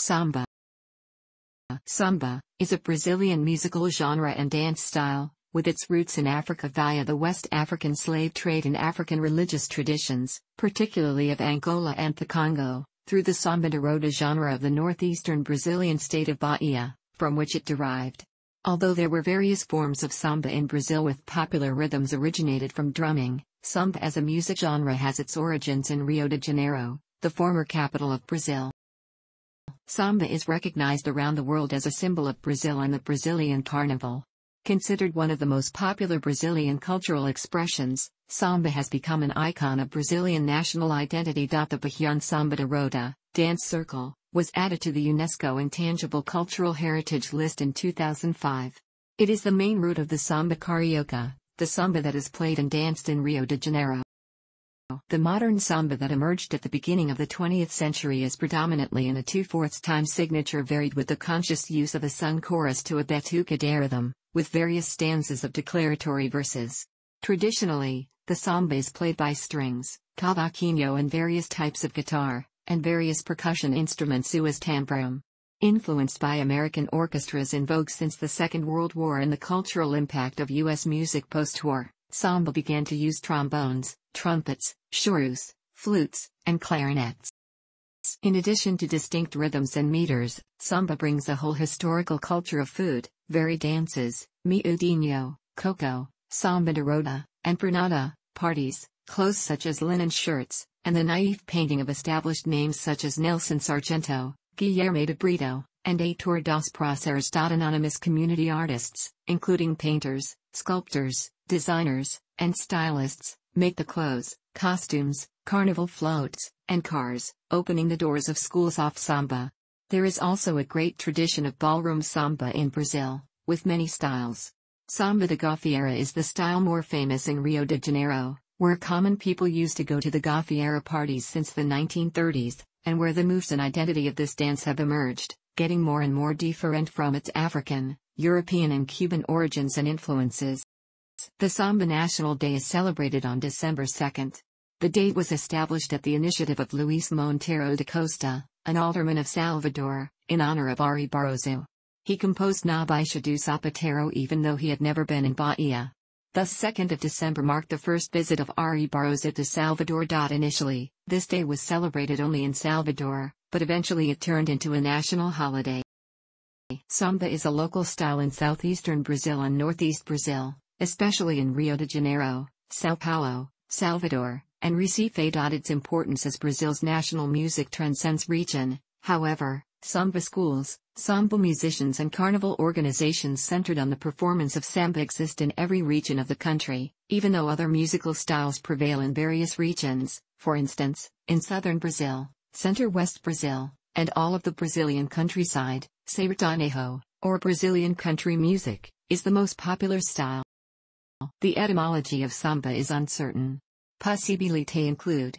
Samba Samba, is a Brazilian musical genre and dance style, with its roots in Africa via the West African slave trade and African religious traditions, particularly of Angola and the Congo, through the Samba de roda genre of the northeastern Brazilian state of Bahia, from which it derived. Although there were various forms of samba in Brazil with popular rhythms originated from drumming, samba as a music genre has its origins in Rio de Janeiro, the former capital of Brazil. Samba is recognized around the world as a symbol of Brazil and the Brazilian carnival. Considered one of the most popular Brazilian cultural expressions, samba has become an icon of Brazilian national identity. The Bahian Samba de Roda, dance circle, was added to the UNESCO Intangible Cultural Heritage List in 2005. It is the main root of the samba carioca, the samba that is played and danced in Rio de Janeiro. The modern samba that emerged at the beginning of the 20th century is predominantly in a two-fourths time signature varied with the conscious use of a sung chorus to a betuca rhythm, with various stanzas of declaratory verses. Traditionally, the samba is played by strings, cavaquinho and various types of guitar, and various percussion instruments suas tambrum. Influenced by American orchestras in vogue since the Second World War and the cultural impact of U.S. music post-war, Samba began to use trombones, trumpets, shurus, flutes, and clarinets. In addition to distinct rhythms and meters, samba brings a whole historical culture of food, varied dances, miudinho, coco, samba roda, and brunada parties, clothes such as linen shirts, and the naive painting of established names such as Nelson Sargento, Guillermo de Brito, and Heitor dos Próceres. Anonymous community artists, including painters, Sculptors, designers, and stylists make the clothes, costumes, carnival floats, and cars, opening the doors of schools of samba. There is also a great tradition of ballroom samba in Brazil, with many styles. Samba da Gafiera is the style more famous in Rio de Janeiro, where common people used to go to the Gafiera parties since the 1930s, and where the moves and identity of this dance have emerged getting more and more different from its African, European and Cuban origins and influences. The Samba National Day is celebrated on December 2. The date was established at the initiative of Luis Montero de Costa, an alderman of Salvador, in honor of Ari Barroso. He composed Na Baixa do Zapatero even though he had never been in Bahia. Thus 2nd of December marked the first visit of Ari Barroso to Salvador. Initially, this day was celebrated only in Salvador, but eventually it turned into a national holiday. Samba is a local style in southeastern Brazil and northeast Brazil, especially in Rio de Janeiro, Sao Paulo, Salvador, and Recife. Its importance as Brazil's national music transcends region, however, samba schools, samba musicians and carnival organizations centered on the performance of samba exist in every region of the country, even though other musical styles prevail in various regions, for instance, in southern Brazil, Center West Brazil, and all of the Brazilian countryside, sertanejo, or Brazilian country music, is the most popular style. The etymology of samba is uncertain. Possibilite include.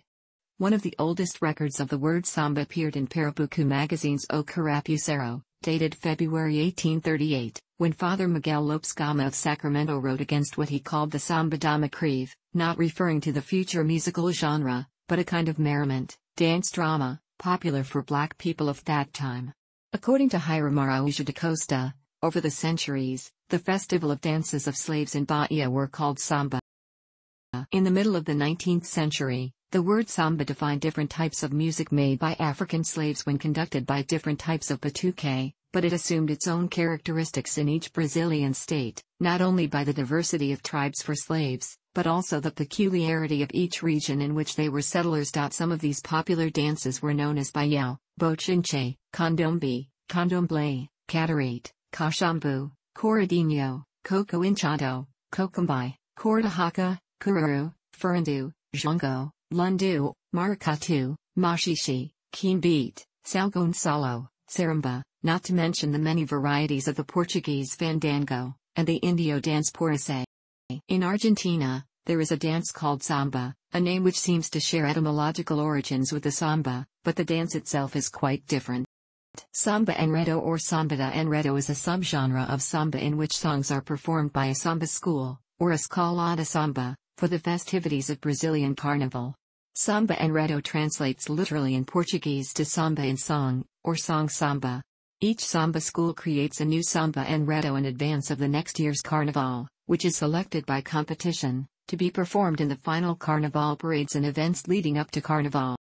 One of the oldest records of the word samba appeared in Pernambuco magazine's O Carapucero, dated February 1838, when Father Miguel Lopes Gama of Sacramento wrote against what he called the samba da Macreve, not referring to the future musical genre, but a kind of merriment, dance drama, popular for black people of that time. According to Hiram Araújo da Costa, over the centuries, the festival of dances of slaves in Bahia were called samba. In the middle of the 19th century, the word samba defined different types of music made by African slaves when conducted by different types of batuque, but it assumed its own characteristics in each Brazilian state, not only by the diversity of tribes for slaves, but also the peculiarity of each region in which they were settlers. Some of these popular dances were known as Bayao, Bochinche, Condombi, Condomble, Catarate, Kashambu, Corradinho, Coco Inchado, Cocombi, Cordahaca, Kururu, Furandu, Jongo, Lundu, Maracatu, Mashishi, beat, Sao Gonçalo, Saramba, not to mention the many varieties of the Portuguese fandango, and the Indio dance poricé. In Argentina, there is a dance called samba, a name which seems to share etymological origins with the samba, but the dance itself is quite different. Samba enredo or sambada enredo is a subgenre of samba in which songs are performed by a samba school, or de samba, for the festivities of Brazilian carnival. Samba enredo translates literally in Portuguese to samba in song, or song samba. Each samba school creates a new samba enredo in advance of the next year's carnival, which is selected by competition, to be performed in the final carnival parades and events leading up to carnival.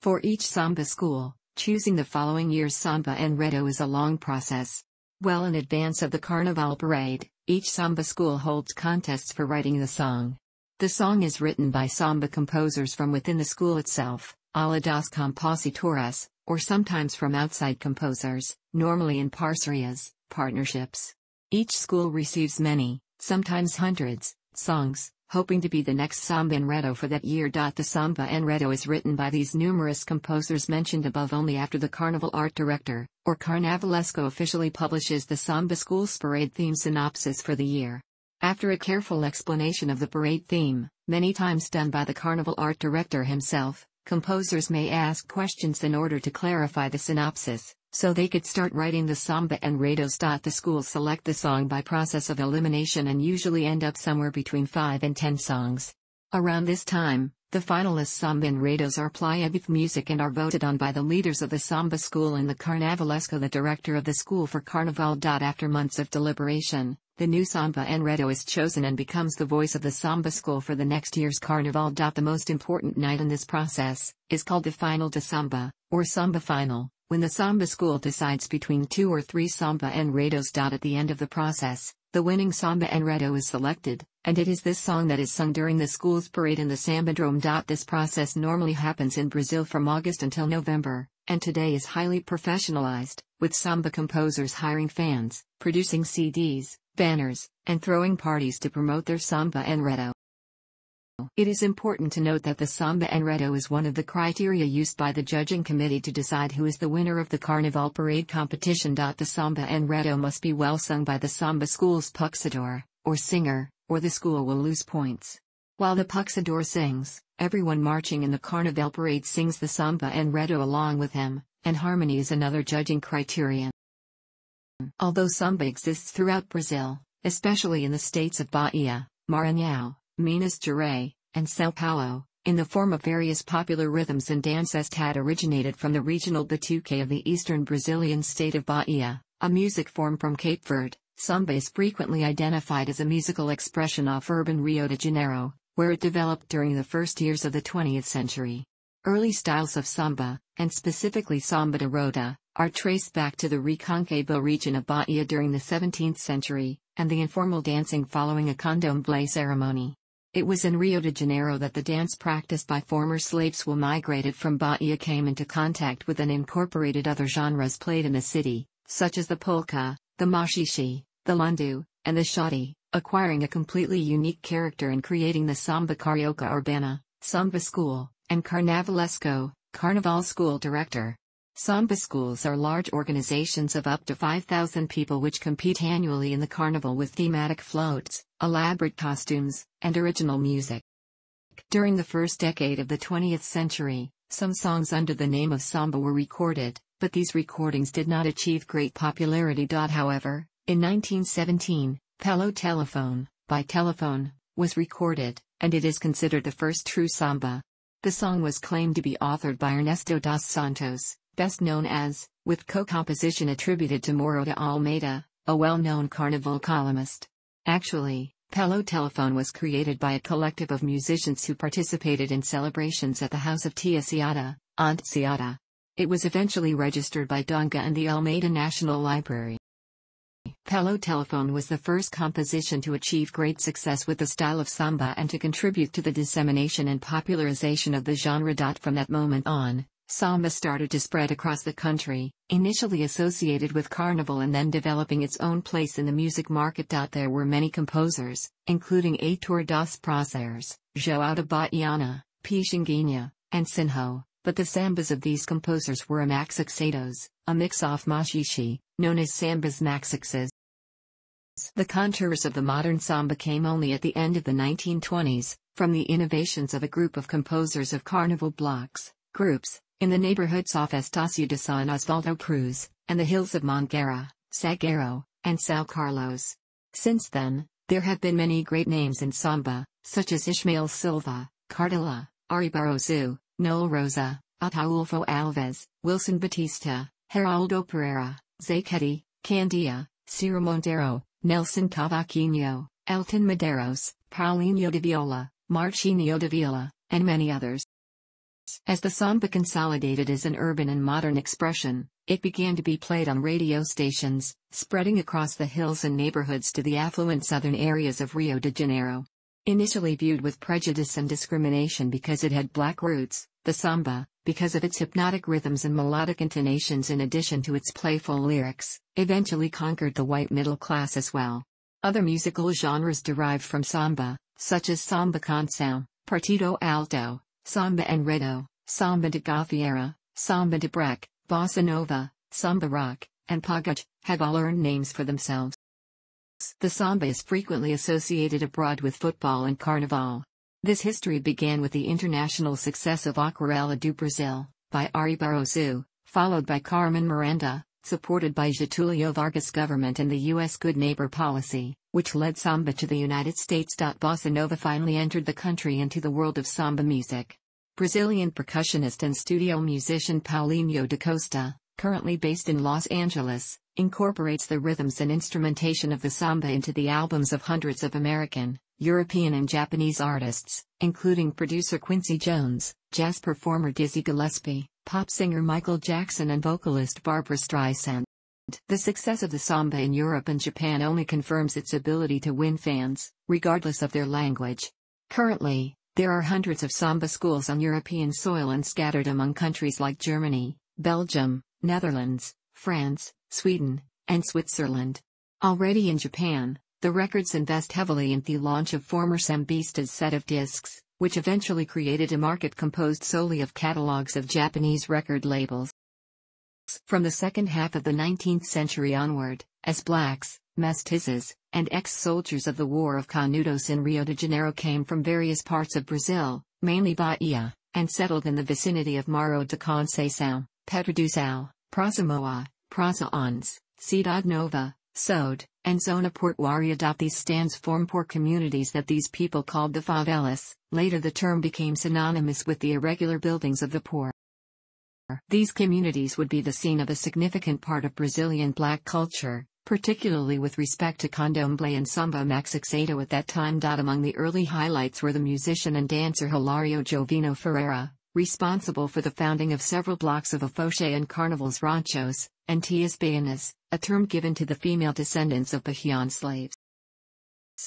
For each samba school, choosing the following year's samba and redo is a long process. Well in advance of the carnival parade, each samba school holds contests for writing the song. The song is written by samba composers from within the school itself, a la compositores, or sometimes from outside composers, normally in parcerias, partnerships. Each school receives many, sometimes hundreds, songs, hoping to be the next Samba Enredo for that year. The Samba Enredo is written by these numerous composers mentioned above only after the Carnival Art Director, or Carnavalesco officially publishes the Samba School's parade theme synopsis for the year. After a careful explanation of the parade theme, many times done by the Carnival Art Director himself, composers may ask questions in order to clarify the synopsis. So they could start writing the samba and rados. The schools select the song by process of elimination and usually end up somewhere between 5 and 10 songs. Around this time, the finalists samba and rados are played with music and are voted on by the leaders of the samba school and the carnavalesco the director of the school for carnaval. After months of deliberation, the new samba and redo is chosen and becomes the voice of the samba school for the next year's carnival. The most important night in this process is called the final de samba, or samba final, when the Samba school decides between two or three Samba enredo, Enredos. At the end of the process, the winning Samba Enredo is selected, and it is this song that is sung during the school's parade in the Sambadrome. This process normally happens in Brazil from August until November, and today is highly professionalized, with Samba composers hiring fans, producing CDs, banners, and throwing parties to promote their Samba Enredo. It is important to note that the Samba Enredo is one of the criteria used by the judging committee to decide who is the winner of the Carnival Parade competition. The Samba Enredo must be well sung by the Samba school's Puxador, or singer, or the school will lose points. While the Puxador sings, everyone marching in the Carnival Parade sings the Samba Enredo along with him, and harmony is another judging criterion. Although samba exists throughout Brazil, especially in the states of Bahia, Maranhão, Minas Gerais, and Sao Paulo, in the form of various popular rhythms and dances had originated from the regional batuque of the eastern Brazilian state of Bahia, a music form from Cape Verde, samba is frequently identified as a musical expression of urban Rio de Janeiro, where it developed during the first years of the 20th century. Early styles of samba, and specifically samba de roda, are traced back to the Recôncavo region of Bahia during the 17th century, and the informal dancing following a condomblé ceremony. It was in Rio de Janeiro that the dance practiced by former slaves who migrated from Bahia came into contact with and incorporated other genres played in the city, such as the polka, the mashishi, the landu, and the shadi, acquiring a completely unique character and creating the samba carioca urbana, samba school, and carnavalesco, carnival school director. Samba schools are large organizations of up to 5,000 people which compete annually in the carnival with thematic floats, elaborate costumes, and original music. During the first decade of the 20th century, some songs under the name of Samba were recorded, but these recordings did not achieve great popularity. However, in 1917, Pelo Telephone, by telephone, was recorded, and it is considered the first true Samba. The song was claimed to be authored by Ernesto dos Santos, best known as, with co-composition attributed to Moro de Almeida, a well-known carnival columnist. Actually, Pelo Telephone was created by a collective of musicians who participated in celebrations at the house of Tia Ciata, Aunt Ciata. It was eventually registered by Donga and the Almeida National Library. Pelo Telephone was the first composition to achieve great success with the style of samba and to contribute to the dissemination and popularization of the genre. From that moment on, Samba started to spread across the country, initially associated with Carnival and then developing its own place in the music market. There were many composers, including Aitor dos Prazeres, João de Baiana, Pixinguinha, and Sinho, but the sambas of these composers were amaxixados, a mix of machishi, known as sambas maxixes. The contours of the modern samba came only at the end of the 1920s, from the innovations of a group of composers of carnival blocks, groups, in the neighborhoods of Estacio de San Osvaldo Cruz, and the hills of Mongera, Sagaro, and Sao Carlos. Since then, there have been many great names in Samba, such as Ishmael Silva, Cardilla, Aribarozu, Noel Rosa, Ataulfo Alves, Wilson Batista, Geraldo Pereira, Zachetti, Candia, Ciro Montero, Nelson Cavaquinho, Elton Medeiros, Paulinho de Viola, Marchinho de Viola, and many others. As the samba consolidated as an urban and modern expression, it began to be played on radio stations, spreading across the hills and neighborhoods to the affluent southern areas of Rio de Janeiro. Initially viewed with prejudice and discrimination because it had black roots, the samba, because of its hypnotic rhythms and melodic intonations in addition to its playful lyrics, eventually conquered the white middle class as well. Other musical genres derived from samba, such as samba canção, partido alto, Samba and Samba de Gafiera, Samba de Breck, Bossa Nova, Samba Rock, and Pagach, have all earned names for themselves. The Samba is frequently associated abroad with football and carnival. This history began with the international success of Aquarela do Brasil, by Ari Barroso, followed by Carmen Miranda, supported by Getulio Vargas government and the U.S. Good Neighbor policy which led samba to the United States. Bossa Nova finally entered the country into the world of samba music. Brazilian percussionist and studio musician Paulinho da Costa, currently based in Los Angeles, incorporates the rhythms and instrumentation of the samba into the albums of hundreds of American, European and Japanese artists, including producer Quincy Jones, jazz performer Dizzy Gillespie, pop singer Michael Jackson and vocalist Barbara Streisand. The success of the samba in Europe and Japan only confirms its ability to win fans, regardless of their language. Currently, there are hundreds of samba schools on European soil and scattered among countries like Germany, Belgium, Netherlands, France, Sweden, and Switzerland. Already in Japan, the records invest heavily in the launch of former Sambista's set of discs, which eventually created a market composed solely of catalogs of Japanese record labels. Blacks. From the second half of the 19th century onward, as Blacks, mestizos, and ex-soldiers of the War of Canudos in Rio de Janeiro came from various parts of Brazil, mainly Bahia, and settled in the vicinity of Maro de Conceição, Pedra do Sal, Cidade Nova, Sode, and Zona Portuária. These stands form poor communities that these people called the favelas. Later the term became synonymous with the irregular buildings of the poor. These communities would be the scene of a significant part of Brazilian black culture, particularly with respect to candomblé and samba maxixado at that time. Among the early highlights were the musician and dancer Hilario Jovino Ferreira, responsible for the founding of several blocks of Afoxé and Carnival's ranchos, and tias baianas, a term given to the female descendants of Bahian slaves.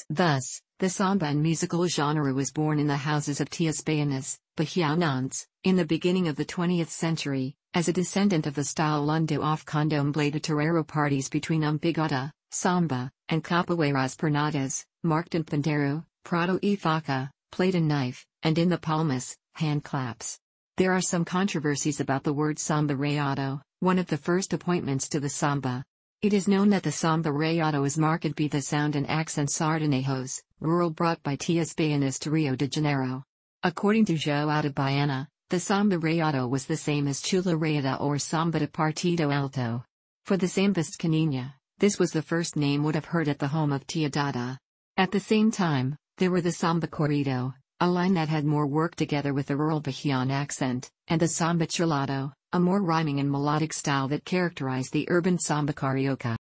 Thus, the and musical genre was born in the houses of Tias Bayanas, Bahianans, in the beginning of the 20th century, as a descendant of the style Lundo off Condomblé de Torero parties between Umpigada, Samba, and Capoeiras Pernadas, marked in Pandero, Prado e Faca, plate and knife, and in the palmas, hand claps. There are some controversies about the word Samba Rayado, one of the first appointments to the Samba, it is known that the samba rayado is marked by the sound and accent sardanejos, rural brought by Tias Baianas to Rio de Janeiro. According to João de Baiana, the samba rayado was the same as chula rayada or samba de partido alto. For the sambist Caninha, this was the first name would have heard at the home of Tiadada. At the same time, there were the samba corrido, a line that had more work together with the rural Bahian accent, and the samba chulado, a more rhyming and melodic style that characterized the urban samba carioca.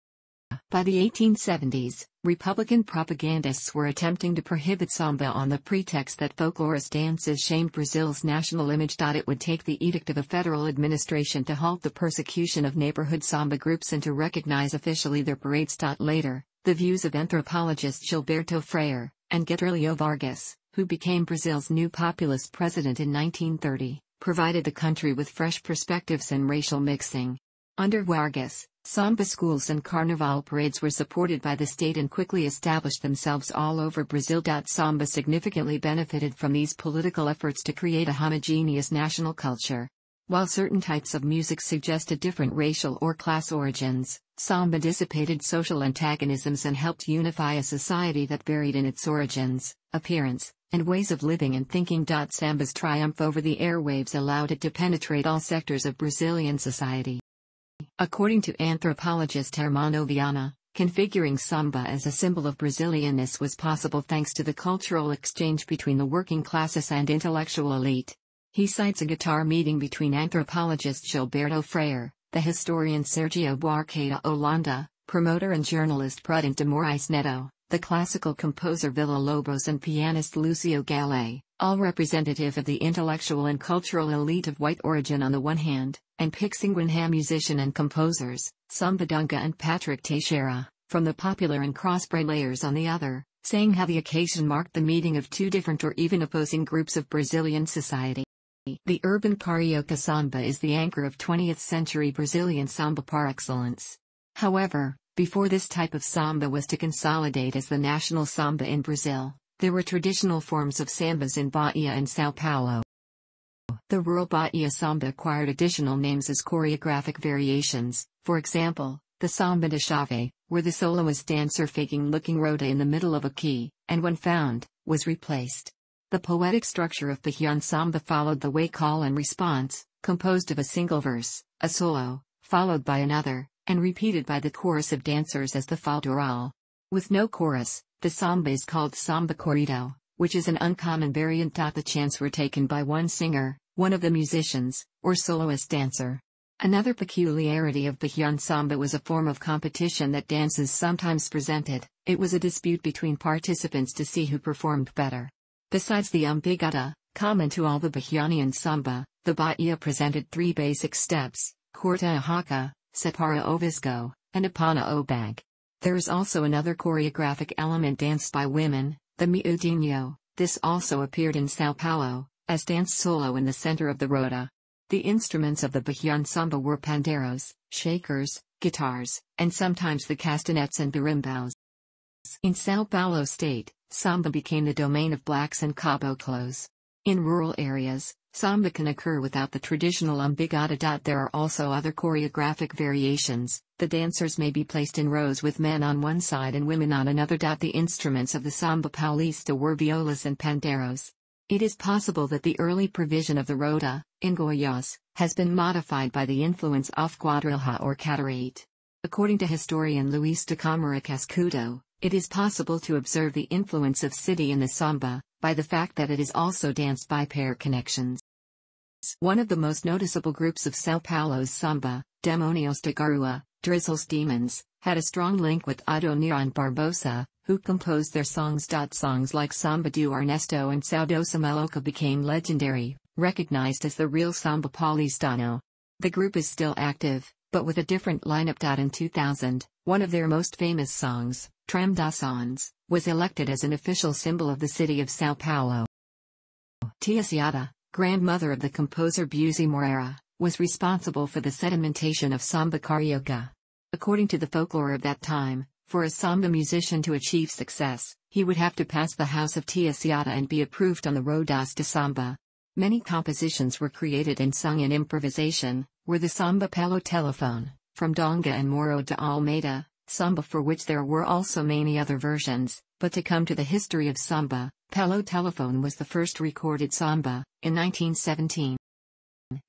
By the 1870s, Republican propagandists were attempting to prohibit samba on the pretext that folklorist dances shamed Brazil's national image. It would take the edict of a federal administration to halt the persecution of neighborhood samba groups and to recognize officially their parades. Later, the views of anthropologist Gilberto Freire and Getrilio Vargas, who became Brazil's new populist president in 1930, provided the country with fresh perspectives and racial mixing. Under Vargas, Samba schools and carnival parades were supported by the state and quickly established themselves all over Brazil. Samba significantly benefited from these political efforts to create a homogeneous national culture. While certain types of music suggested different racial or class origins, samba dissipated social antagonisms and helped unify a society that varied in its origins, appearance, and ways of living and thinking. Samba's triumph over the airwaves allowed it to penetrate all sectors of Brazilian society. According to anthropologist Hermano Viana, configuring samba as a symbol of Brazilianness was possible thanks to the cultural exchange between the working classes and intellectual elite. He cites a guitar meeting between anthropologist Gilberto Freire, the historian Sergio Buarqueda Holanda, promoter and journalist Prudente Morais Neto, the classical composer Villa-Lobos and pianist Lucio Gallet, all representative of the intellectual and cultural elite of white origin on the one hand, and Pixinguinha musician and composers, Sambadunga and Patrick Teixeira, from the popular and crossbred layers on the other, saying how the occasion marked the meeting of two different or even opposing groups of Brazilian society. The urban carioca samba is the anchor of 20th century Brazilian samba par excellence. However, before this type of samba was to consolidate as the national samba in Brazil, there were traditional forms of sambas in Bahia and Sao Paulo. The rural Bahia samba acquired additional names as choreographic variations, for example, the samba de chave, where the soloist dancer faking looking rota in the middle of a key, and when found, was replaced. The poetic structure of Bahian samba followed the way call and response, composed of a single verse, a solo, followed by another, and repeated by the chorus of dancers as the faldural. With no chorus, the samba is called samba corrido, which is an uncommon variant. The chants were taken by one singer, one of the musicians, or soloist dancer. Another peculiarity of Bahian Samba was a form of competition that dances sometimes presented, it was a dispute between participants to see who performed better. Besides the umbigata, common to all the Bahianian Samba, the Bahia presented three basic steps, corta haka, Separa Ovisco, and Apana Obag. There is also another choreographic element danced by women, the miudinho. This also appeared in Sao Paulo, as dance solo in the center of the rota. The instruments of the Bahian samba were panderos, shakers, guitars, and sometimes the castanets and berimbos. In Sao Paulo state, samba became the domain of blacks and caboclos. In rural areas, Samba can occur without the traditional ambigada. There are also other choreographic variations. The dancers may be placed in rows with men on one side and women on another. The instruments of the samba paulista were violas and panderos. It is possible that the early provision of the rota, in Goyas, has been modified by the influence of quadrilha or catarate. According to historian Luis de Camara Cascudo, it is possible to observe the influence of city in the samba, by the fact that it is also danced by pair connections. One of the most noticeable groups of Sao Paulo's samba, Demonios de Garua, Drizzle's Demons, had a strong link with Adoniran and Barbosa, who composed their songs. Songs like Samba do Ernesto and Saudosa Maloca became legendary, recognized as the real Samba Paulistano. The group is still active, but with a different lineup. In 2000, one of their most famous songs, Tram das Sons, was elected as an official symbol of the city of Sao Paulo. Tia Ciata, grandmother of the composer Buzi Moreira, was responsible for the sedimentation of samba carioca. According to the folklore of that time, for a samba musician to achieve success, he would have to pass the house of Tia Ciata and be approved on the Rodas de Samba, Many compositions were created and sung in improvisation, were the samba palo telephone, from Donga and Moro de Almeida, samba for which there were also many other versions, but to come to the history of samba, palo telephone was the first recorded samba, in 1917.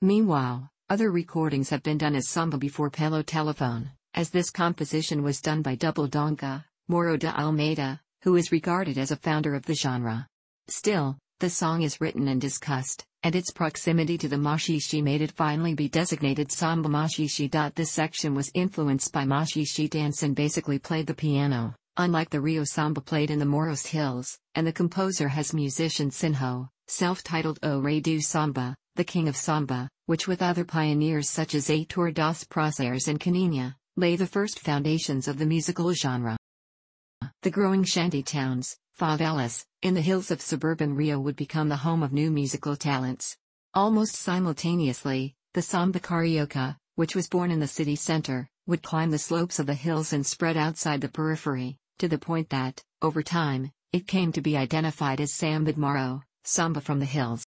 Meanwhile, other recordings have been done as samba before palo telephone, as this composition was done by double Donga, Moro de Almeida, who is regarded as a founder of the genre. Still, the song is written and discussed, and its proximity to the Mashishi made it finally be designated Samba Mashishi. This section was influenced by Mashishi dance and basically played the piano, unlike the Rio Samba played in the Moros Hills, and the composer has musician Sinho, self-titled O Rei do Samba, the King of Samba, which with other pioneers such as Aitor das Prazeres and Canina, lay the first foundations of the musical genre. The growing shanty towns, favelas, in the hills of suburban Rio would become the home of new musical talents. Almost simultaneously, the samba carioca, which was born in the city center, would climb the slopes of the hills and spread outside the periphery, to the point that, over time, it came to be identified as samba maro, samba from the hills.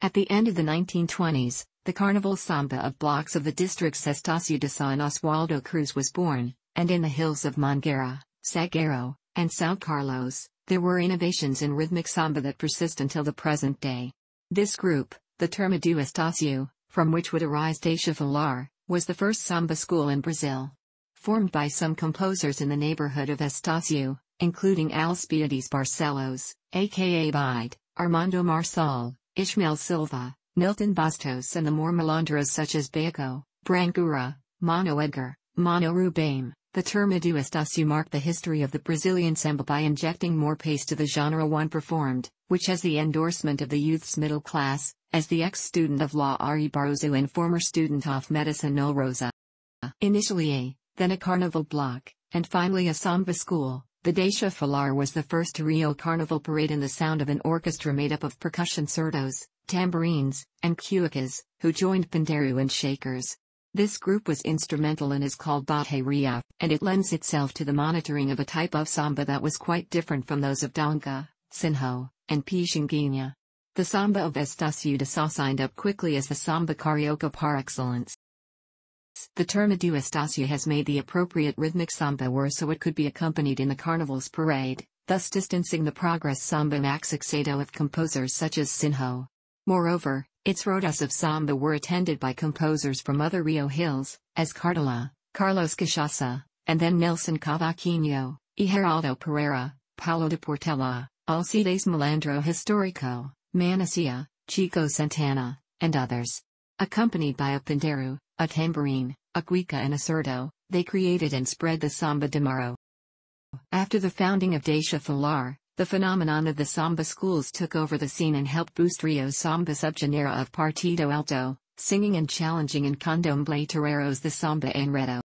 At the end of the 1920s, the carnival samba of blocks of the districts Estacio de San Oswaldo Cruz was born, and in the hills of Mangera, Saguero and São Carlos, there were innovations in rhythmic samba that persist until the present day. This group, the Termadu Estácio, from which would arise Deixa Falar, was the first samba school in Brazil. Formed by some composers in the neighborhood of Estácio, including Alspiades Barcelos, aka Bide, Armando Marsal, Ishmael Silva, Milton Bastos and the more malandras such as Baico, Brancura, Mano Edgar, Mano Rubaim, the term Eduistaçu marked the history of the Brazilian samba by injecting more pace to the genre one performed, which has the endorsement of the youth's middle class, as the ex-student of law Ari Barroso and former student of medicine Noel Rosa. Initially a, then a carnival block, and finally a samba school, the Deixa Falar was the first Rio carnival parade in the sound of an orchestra made up of percussion surdos, tambourines, and cuicas, who joined pandeiro and shakers. This group was instrumental and is called Bhattariya, and it lends itself to the monitoring of a type of samba that was quite different from those of Dança, Sinho, and Pishinginya. The samba of Estacio de Sá signed up quickly as the samba carioca par excellence. The term adu estacio has made the appropriate rhythmic samba worse so it could be accompanied in the carnival's parade, thus distancing the progress samba maxicato of composers such as Sinho. Moreover, its rodas of samba were attended by composers from other Rio Hills, as Cartola, Carlos Cachaça, and then Nelson Cavaquinho, Iheraldo Pereira, Paulo de Portela, Alcides Melandro Histórico, Manassea, Chico Santana, and others. Accompanied by a pandeiro, a tambourine, a guica, and a cerdo, they created and spread the samba de Maro. After the founding of Deixa Falar, the phenomenon of the samba schools took over the scene and helped boost Rio's samba subgenre of partido alto, singing and challenging in condom toreros the samba enredo.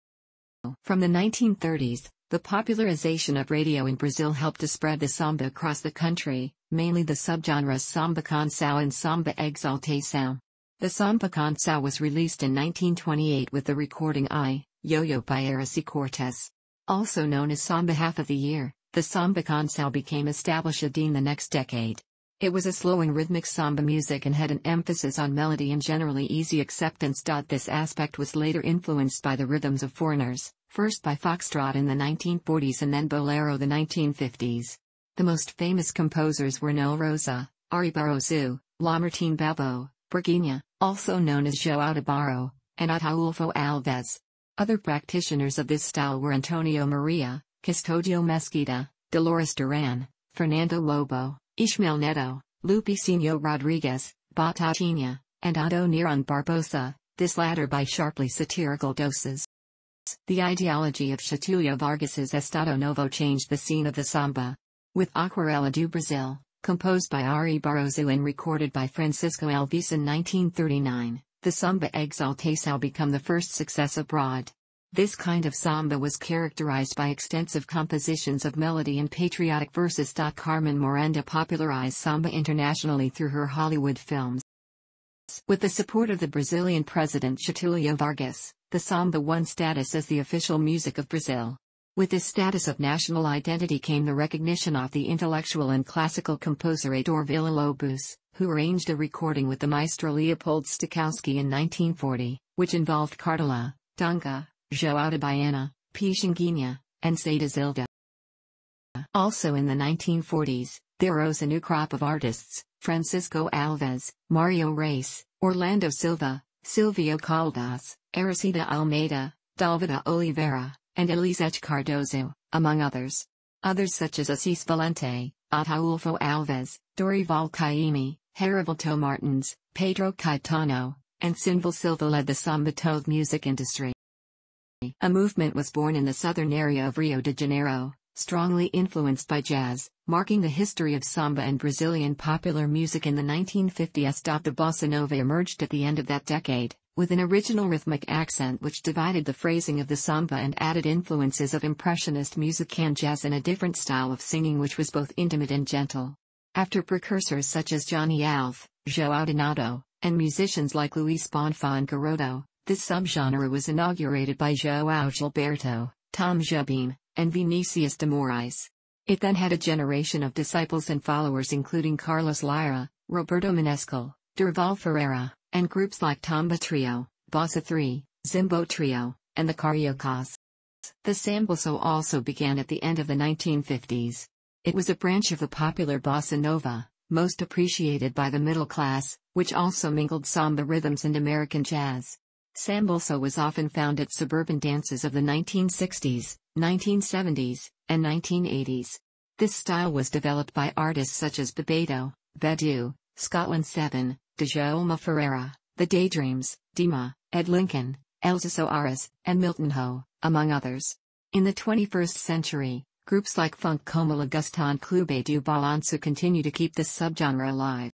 From the 1930s, the popularization of radio in Brazil helped to spread the samba across the country, mainly the subgenres samba canção and samba exaltação. The samba canção was released in 1928 with the recording I, Yo-Yo by Aracy Cortez. Also known as Samba Half of the Year, the samba consal became established in the next decade. It was a slow and rhythmic samba music and had an emphasis on melody and generally easy acceptance. This aspect was later influenced by the rhythms of foreigners, first by foxtrot in the 1940s and then bolero the 1950s. The most famous composers were Noel Rosa, Ari Barroso, Lamartine Babo, Burguinha, also known as João de Barro, and Ataulfo Alves. Other practitioners of this style were Antonio Maria, Custodio Mesquita, Dolores Duran, Fernando Lobo, Ishmael Neto, Lupicino Rodriguez, Batatinha, and Otto Neron Barbosa, this latter by sharply satirical doses. The ideology of Chatulio Vargas's Estado Novo changed the scene of the samba. With Aquarela do Brasil, composed by Ari Barroso and recorded by Francisco Alves in 1939, the samba Exaltação become the first success abroad. This kind of samba was characterized by extensive compositions of melody and patriotic verses. Carmen Miranda popularized samba internationally through her Hollywood films. With the support of the Brazilian president Getúlio Vargas, the samba won status as the official music of Brazil. With this status of national identity came the recognition of the intellectual and classical composer Ador Villa-Lobos, who arranged a recording with the maestro Leopold Stokowski in 1940, which involved Cartola, Donga, João Baiana, Pichinguinha, and Seda Zilda. Also in the 1940s, there rose a new crop of artists, Francisco Alves, Mario Reis, Orlando Silva, Silvio Caldas, Aracida Almeida, Dalvida Oliveira, and Elisete Cardozo, among others. Others such as Assis Valente, Ataulfo Alves, Dorival Caymmi, Heriberto Martins, Pedro Caetano, and Sinval Silva led the Sambatov music industry. A movement was born in the southern area of Rio de Janeiro, strongly influenced by jazz, marking the history of samba and Brazilian popular music in the 1950s. The bossa nova emerged at the end of that decade, with an original rhythmic accent which divided the phrasing of the samba and added influences of impressionist music and jazz in a different style of singing which was both intimate and gentle. After precursors such as Johnny Alf, João Donato, and musicians like Luis Bonfa and Garoto, this subgenre was inaugurated by João Gilberto, Tom Jobim, and Vinicius de Moraes. It then had a generation of disciples and followers including Carlos Lyra, Roberto Menescal, Durval Ferreira, and groups like Tomba Trio, Bossa 3, Zimbo Trio, and the Cariocas. The Sambalso also began at the end of the 1950s. It was a branch of the popular bossa nova, most appreciated by the middle class, which also mingled samba rhythms and American jazz. Sambalsa was often found at suburban dances of the 1960s, 1970s, and 1980s. This style was developed by artists such as Bebeto, Bedu, Scotland 7, Dejoma Ferreira, The Daydreams, Dima, Ed Lincoln, Elsa Soares, and Milton Ho, among others. In the 21st century, groups like Funk Como La Guston Clube du Balanço continue to keep this subgenre alive.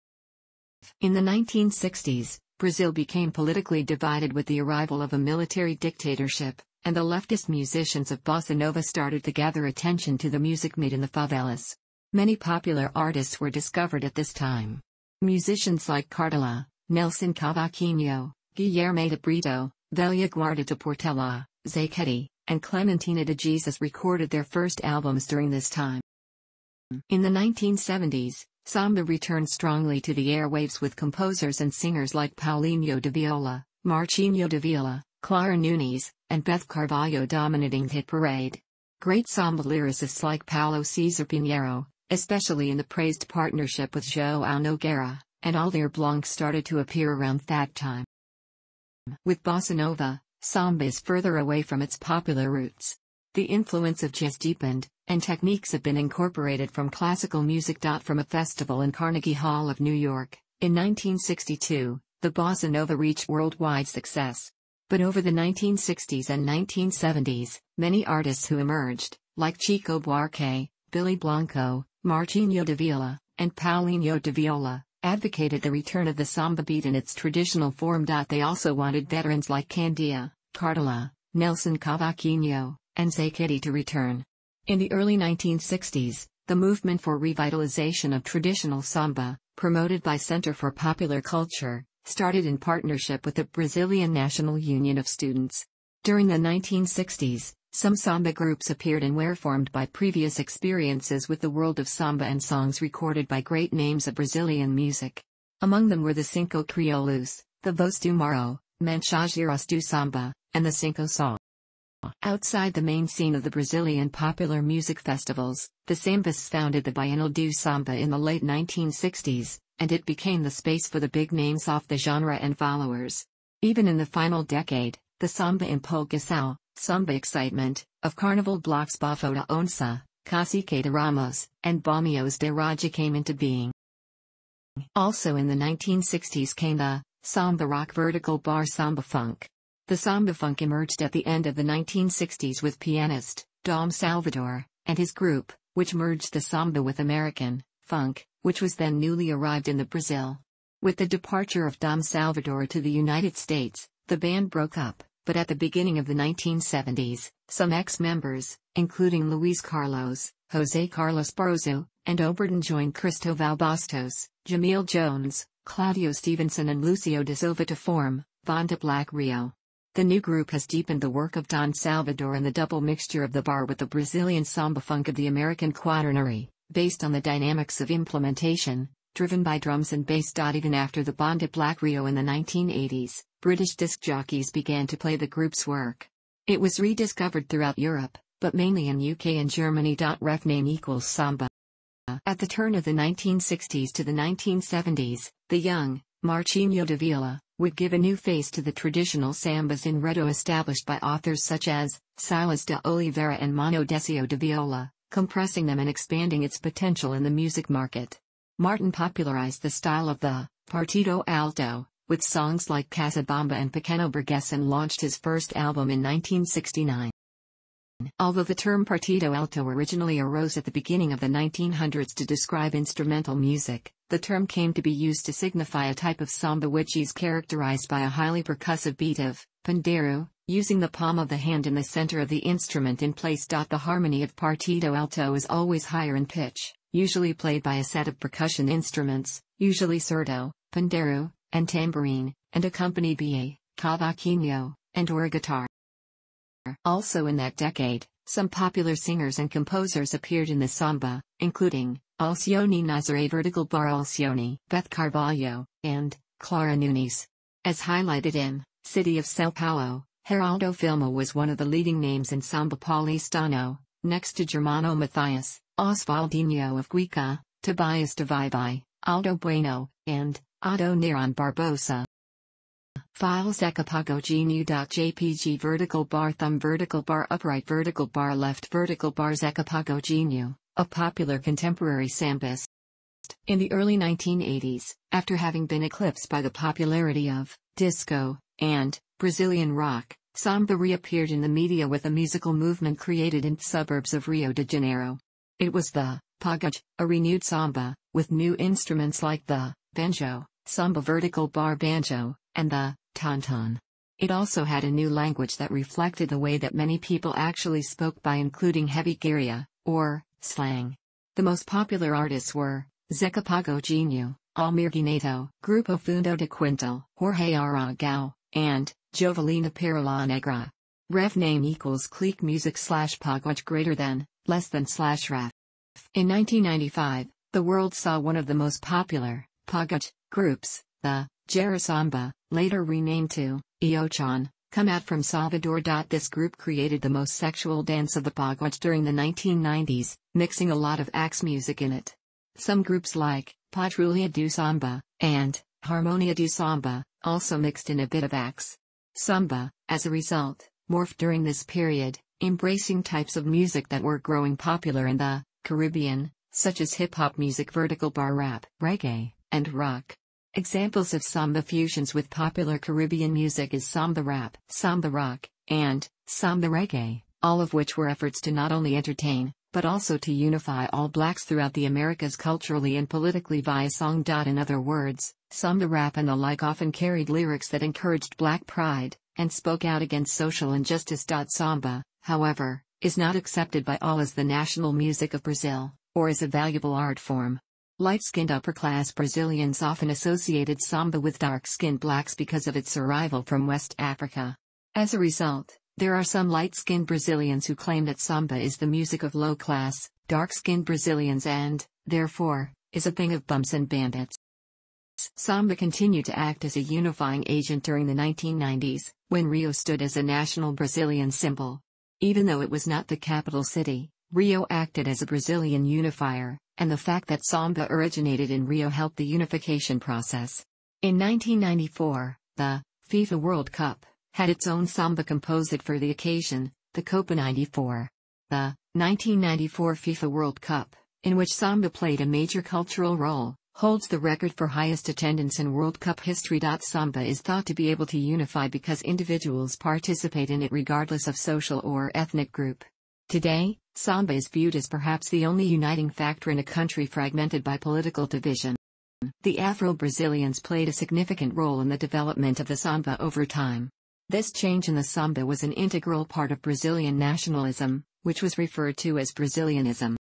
In the 1960s, Brazil became politically divided with the arrival of a military dictatorship, and the leftist musicians of bossa nova started to gather attention to the music made in the favelas. Many popular artists were discovered at this time. Musicians like Cardella, Nelson Cavaquinho, Guilherme de Brito, Velia Guarda de Portela, Zacchetti, and Clementina de Jesus recorded their first albums during this time. In the 1970s, Samba returned strongly to the airwaves with composers and singers like Paulinho de Viola, Marchinho de Viola, Clara Nunes, and Beth Carvalho dominating the hit parade. Great samba lyricists like Paulo Cesar Pinheiro, especially in the praised partnership with João Nogueira, and Aldir Blanc started to appear around that time. With bossa nova, samba is further away from its popular roots. The influence of jazz deepened, and techniques have been incorporated from classical music. From a festival in Carnegie Hall of New York, in 1962, the bossa nova reached worldwide success. But over the 1960s and 1970s, many artists who emerged, like Chico Buarque, Billy Blanco, Martinho de Villa, and Paulinho de Viola, advocated the return of the samba beat in its traditional form. They also wanted veterans like Candia, Cardala, Nelson Cavaquinho, and Zachetti to return. In the early 1960s, the movement for revitalization of traditional samba, promoted by Center for Popular Culture, started in partnership with the Brazilian National Union of Students. During the 1960s, some samba groups appeared and were formed by previous experiences with the world of samba and songs recorded by great names of Brazilian music. Among them were the Cinco Criollos, the Voz do Maro, Manchagiras do Samba, and the Cinco Song. Outside the main scene of the Brazilian popular music festivals, the Sambas founded the Bienal do Samba in the late 1960s, and it became the space for the big names off the genre and followers. Even in the final decade, the Samba in Samba Excitement, of Carnival Blocks Bafo da Onça, Cacique de Ramos, and Bomios de Raja came into being. Also in the 1960s came the Samba Rock Vertical Bar Samba Funk. The samba funk emerged at the end of the 1960s with pianist Dom Salvador and his group, which merged the samba with American funk, which was then newly arrived in the Brazil. With the departure of Dom Salvador to the United States, the band broke up, but at the beginning of the 1970s, some ex-members, including Luis Carlos, Jose Carlos Barroso, and Oberton joined Cristoval Bastos, Jamil Jones, Claudio Stevenson and Lucio de Silva to form, Vonda Black Rio. The new group has deepened the work of Don Salvador and the double mixture of the bar with the Brazilian samba funk of the American quaternary, based on the dynamics of implementation, driven by drums and bass. Even after the at Black Rio in the 1980s, British disc jockeys began to play the group's work. It was rediscovered throughout Europe, but mainly in UK and Germany. Ref name equals samba. At the turn of the 1960s to the 1970s, the young, Marchinho de Vila would give a new face to the traditional sambas in Redo established by authors such as Silas de Oliveira and Mano Decio de Viola, compressing them and expanding its potential in the music market. Martin popularized the style of the Partido Alto, with songs like Casabamba and Pequeno Burgues and launched his first album in 1969. Although the term Partido Alto originally arose at the beginning of the 1900s to describe instrumental music, the term came to be used to signify a type of samba which is characterized by a highly percussive beat of pandeiro, using the palm of the hand in the center of the instrument in place. The harmony of partido alto is always higher in pitch, usually played by a set of percussion instruments, usually surdo, pandeiro, and tambourine, and accompanied by cavaquinho, and or guitar. Also in that decade, some popular singers and composers appeared in the samba, including Alcione Nazare vertical bar Alcione, Beth Carvalho, and Clara Nunes. As highlighted in City of Sao Paulo, Geraldo Filma was one of the leading names in Samba Paulistano, next to Germano Matthias, Oswaldinho of Guica, Tobias Devibai, Aldo Bueno, and Otto Neron Barbosa. File Jpg vertical bar thumb vertical bar upright vertical bar left vertical bar Zekapagogenu a popular contemporary sambist. In the early 1980s, after having been eclipsed by the popularity of disco and Brazilian rock, samba reappeared in the media with a musical movement created in the suburbs of Rio de Janeiro. It was the pagode, a renewed samba, with new instruments like the banjo, samba vertical bar banjo, and the tonton. It also had a new language that reflected the way that many people actually spoke by including heavy guerrilla, or slang. The most popular artists were Zecapago Geniu, Almir Guineto, Grupo Fundo de Quintal, Jorge Aragao, and Jovelina Parola Negra. Ref name equals clique music slash pagwaj greater than, less than slash ref. In 1995, the world saw one of the most popular pagwaj groups, the Jarasamba, later renamed to Eochan, Come Out from Salvador. This group created the most sexual dance of the pagode during the 1990s, mixing a lot of axe music in it. Some groups like Patrulha do Samba and Harmonia do Samba also mixed in a bit of axe. Samba, as a result, morphed during this period, embracing types of music that were growing popular in the Caribbean, such as hip hop music, vertical bar rap, reggae, and rock. Examples of samba fusions with popular Caribbean music is samba rap, samba rock, and samba reggae, all of which were efforts to not only entertain, but also to unify all blacks throughout the Americas culturally and politically via song. In other words, samba rap and the like often carried lyrics that encouraged black pride and spoke out against social injustice. Samba, however, is not accepted by all as the national music of Brazil, or as a valuable art form. Light-skinned upper-class Brazilians often associated samba with dark-skinned blacks because of its arrival from West Africa. As a result, there are some light-skinned Brazilians who claim that samba is the music of low-class, dark-skinned Brazilians and, therefore, is a thing of bums and bandits. Samba continued to act as a unifying agent during the 1990s, when Rio stood as a national Brazilian symbol. Even though it was not the capital city, Rio acted as a Brazilian unifier, and the fact that Samba originated in Rio helped the unification process. In 1994, the FIFA World Cup had its own Samba composite for the occasion, the Copa 94. The 1994 FIFA World Cup, in which Samba played a major cultural role, holds the record for highest attendance in World Cup history. Samba is thought to be able to unify because individuals participate in it regardless of social or ethnic group. Today, Samba is viewed as perhaps the only uniting factor in a country fragmented by political division. The Afro-Brazilians played a significant role in the development of the Samba over time. This change in the Samba was an integral part of Brazilian nationalism, which was referred to as Brazilianism.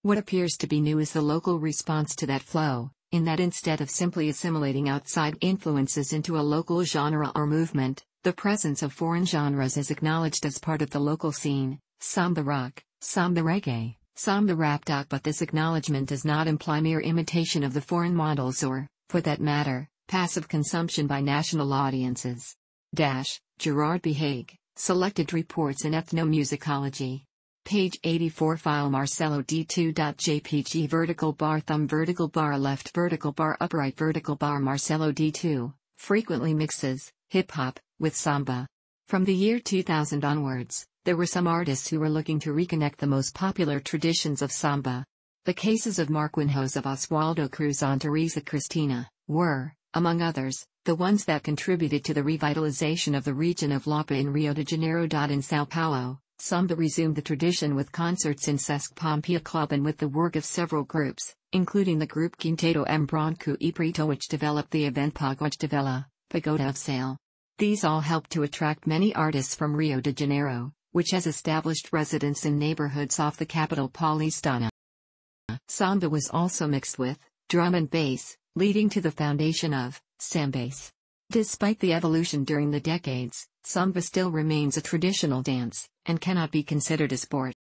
What appears to be new is the local response to that flow, in that instead of simply assimilating outside influences into a local genre or movement, the presence of foreign genres is acknowledged as part of the local scene, Samba rock, samba reggae, samba rap. But this acknowledgement does not imply mere imitation of the foreign models or, for that matter, passive consumption by national audiences. Dash, Gerard B. Haig, Selected Reports in Ethnomusicology. Page 84 file Marcelo D2.jpg vertical bar thumb vertical bar left vertical bar upright vertical bar Marcelo D2 frequently mixes hip hop with samba. From the year 2000 onwards, there were some artists who were looking to reconnect the most popular traditions of samba. The cases of Marquinhos of Oswaldo Cruz and Teresa Cristina were, among others, the ones that contributed to the revitalization of the region of Lapa in Rio de Janeiro. In Sao Paulo, samba resumed the tradition with concerts in Sesc Pompeia Club and with the work of several groups, including the group Quinteto M. Bronco e Prito, which developed the event Pagode de Vela, Pagoda of Sale. These all helped to attract many artists from Rio de Janeiro, which has established residence in neighborhoods off the capital Paulista. Samba was also mixed with drum and bass, leading to the foundation of sambase. Despite the evolution during the decades, samba still remains a traditional dance and cannot be considered a sport.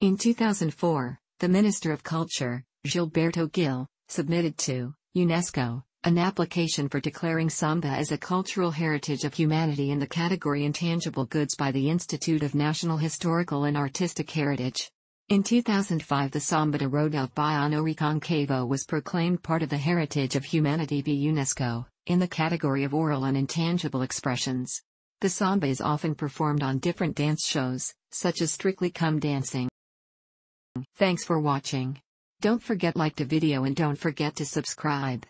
In 2004, the Minister of Culture, Gilberto Gil, submitted to UNESCO an application for declaring Samba as a cultural heritage of humanity in the category Intangible Goods by the Institute of National Historical and Artistic Heritage. In 2005 the Samba de Road of Baiano Reconcavo was proclaimed part of the Heritage of Humanity by UNESCO, in the category of oral and intangible expressions. The samba is often performed on different dance shows, such as Strictly Come Dancing. Thanks for watching. Don't forget like the video and don't forget to subscribe.